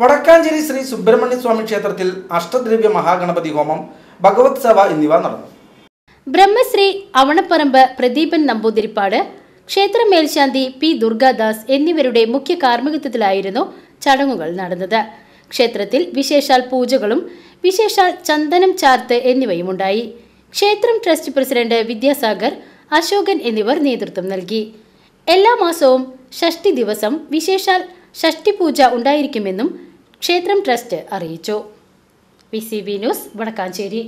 വടക്കാഞ്ചേരി ശ്രീ സുബ്രഹ്മണ്യ സ്വാമി ക്ഷേത്രത്തിൽ അഷ്ടദ്രവ്യ മഹാഗണപതി ഹോമം ഭഗവത് സഭ എന്നിവ നടന്നു ബ്രഹ്മശ്രീ അവണപ്പറമ്പ് പ്രദീപൻ നമ്പൂതിരിപ്പാട് ക്ഷേത്ര മേൽശാന്തി പി ദുർഗാദാസ് എന്നിവരുടെ മുഖ്യ കാർമ്മികത്വത്തിലായിരുന്നു ചടങ്ങുകൾ നടന്നത് ക്ഷേത്രത്തിൽ വിശേഷാൽ പൂജകളും വിശേഷാൽ ചന്ദനം ചാർത്ത് ഉണ്ടായി ക്ഷേത്രം ട്രസ്റ്റ് പ്രസിഡന്റ് വിദ്യാസാഗർ അശോകൻ എന്നിവർ നേതൃത്വം നൽകി എല്ലാ മാസവും ഷഷ്ടി ദിവസം വിശേഷാൽ ഷഷ്ടി പൂജ ഉണ്ടായിരിക്കുമെന്നും ക്ഷേത്രം ട്രസ്റ്റ് അറിയിച്ചു V C B news Vadakkanchery